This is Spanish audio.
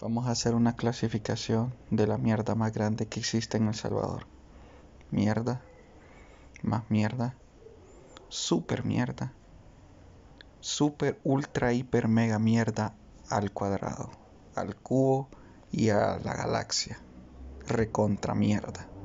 Vamos a hacer una clasificación de la mierda más grande que existe en El Salvador. Mierda, más mierda, super mierda, super ultra hiper mega mierda al cuadrado, al cubo y a la galaxia. Recontra mierda.